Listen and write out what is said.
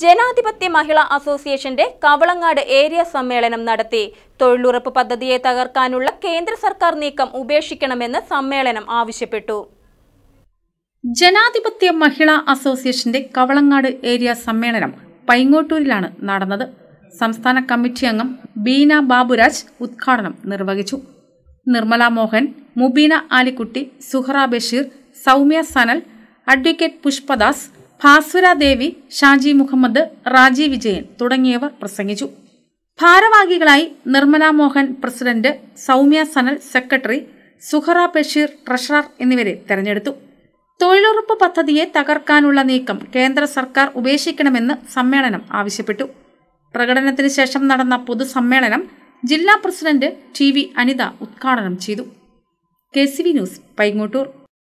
ജനാധിപത്യ മഹിളാ അസോസിയേഷന്റെ കവളങ്ങാട് ഏരിയ സമ്മേളനം നടത്തി തൊഴിലുറപ്പ് പദ്ധതിയെ തകർക്കാനുള്ള കേന്ദ്ര സർക്കാർ നീക്കം ഉപേക്ഷിക്കണമെന്ന് സമ്മേളനം ആവശ്യപ്പെട്ടു ജനാധിപത്യ മഹിളാ അസോസിയേഷന്റെ കവളങ്ങാട് ഏരിയ സമ്മേളനം പൈങ്ങോട്ടൂരിലാണ് നടന്നത് സംസ്ഥാന കമ്മിറ്റി അംഗം ബീന ബാബുരാജ് ഉദ്ഘാടനം നിർവഹിച്ചു നിർമ്മല മോഹൻ മുബീന ആലിക്കുട്ടി സുഹറ ബഷീർ സൗമ്യ സനൽ അഡ്വക്കേറ്റ് പുഷ്പദാസ് ഭാസ്വര ദേവി ഷാജി മുഹമ്മദ് റാജി വിജയൻ തുടങ്ങിയവർ പ്രസംഗിച്ചു ഭാരവാഹികളായി Nirmala Mohan president Soumya Sanal secretary Suhara Basheer treasurer എന്നിവരെ തെരഞ്ഞെടുത്തു തൊഴിലുറപ്പ് പദ്ധതിയെ തകർക്കാനുള്ള നീക്കം കേന്ദ്ര സർക്കാർ ഉപേക്ഷിക്കണമെന്ന് സമ്മേളനം ആവശ്യപ്പെട്ടു പ്രകടനത്തിന് ശേഷം നടന്ന പൊതുസമ്മേളനം ജില്ലാ പ്രസിഡന്റ് ടി വി അനിത ഉദ്ഘാടനം ചെയ്തു K C V news Paingottoor